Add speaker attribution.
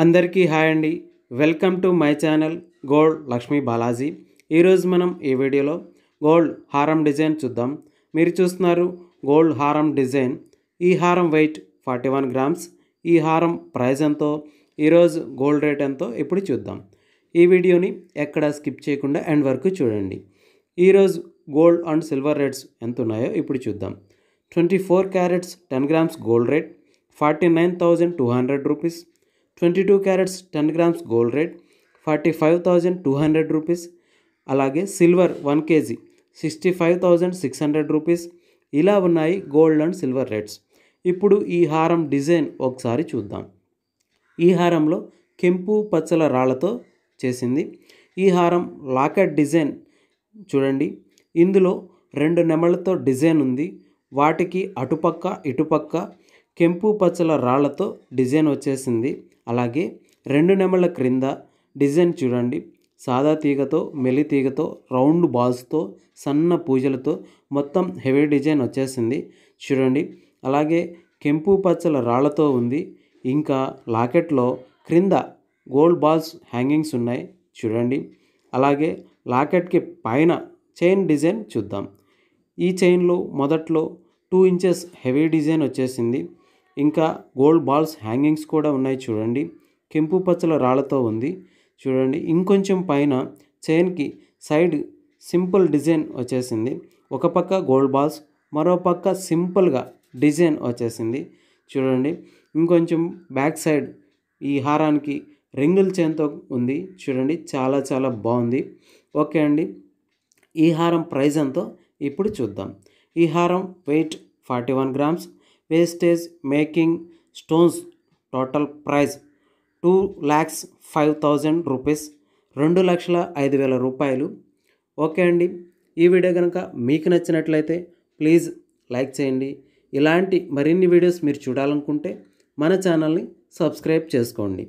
Speaker 1: అందరికీ హాయ్ అండి welcome to my channel gold Lakshmi Balaji ఈరోజు మనం ఈ వీడియోలో గోల్డ్ హారం డిజైన్ చూద్దాం మీరు చూస్తున్నారు గోల్డ్ హారం డిజైన్ ఈ హారం వెయిట్ ఫార్టీ వన్ గ్రామ్స్ ఈ హారం ప్రైజ్ ఎంతో ఈరోజు గోల్డ్ రేట్ ఎంతో ఇప్పుడు చూద్దాం ఈ వీడియోని ఎక్కడ స్కిప్ చేయకుండా ఎండ్ వరకు చూడండి ఈరోజు గోల్డ్ అండ్ సిల్వర్ రేట్స్ ఎంత ఉన్నాయో ఇప్పుడు చూద్దాం twenty four carats ten grams gold rate forty nine thousand two hundred rupees twenty two carats ten grams gold rate forty five thousand two hundred rupees అలాగే silver one KG sixty five thousand six hundred rupees ఇలా ఉన్నాయి gold and silver rates ఇప్పుడు ఈ హారం design ఒకసారి చూద్దాం ఈ హారంలో కెంపు పచ్చల రాళ్లతో చేసింది ఈ హారం లాకెట్ డిజైన్ చూడండి ఇందులో రెండు నెమళ్లతో డిజైన్ ఉంది వాటికి అటుపక్క ఇటుపక్క కెంపు పచ్చల రాళ్లతో డిజైన్ వచ్చేసింది అలాగే రెండు నెమళ్ళ క్రింద డిజైన్ చూడండి సాదా తీగతో మెలి తీగతో రౌండ్ బాల్స్తో సన్న పూజలతో మొత్తం హెవీ డిజైన్ వచ్చేసింది చూడండి అలాగే కెంపు పచ్చల రాళ్లతో ఉంది ఇంకా లాకెట్లో క్రింద గోల్డ్ బాల్స్ హ్యాంగింగ్స్ ఉన్నాయి చూడండి అలాగే లాకెట్కి పైన చైన్ డిజైన్ చూద్దాం ఈ చైన్లో మొదట్లో టూ ఇంచెస్ హెవీ డిజైన్ వచ్చేసింది ఇంకా గోల్డ్ బాల్స్ హ్యాంగింగ్స్ కూడా ఉన్నాయి చూడండి కెంపు పచ్చల రాళ్లతో ఉంది చూడండి ఇంకొంచెం పైన చైన్కి సైడ్ సింపుల్ డిజైన్ వచ్చేసింది ఒక పక్క గోల్డ్ బాల్స్ మరో పక్క సింపుల్గా డిజైన్ వచ్చేసింది చూడండి ఇంకొంచెం బ్యాక్ సైడ్ ఈ హారానికి రింగుల చైన్తో ఉంది చూడండి చాలా చాలా బాగుంది ఓకే అండి ఈ హారం ప్రైజ్ ఎంతో ఇప్పుడు చూద్దాం ఈ హారం weight forty one grams wastage making stones total price two lakhs five thousand rupees రెండు లక్షల ఐదు వేల రూపాయలు ఓకే అండి ఈ వీడియో కనుక మీకు నచ్చినట్లయితే ప్లీజ్ లైక్ చేయండి ఇలాంటి మరిన్ని వీడియోస్ మీరు చూడాలనుకుంటే మన ఛానల్ని సబ్స్క్రైబ్ చేసుకోండి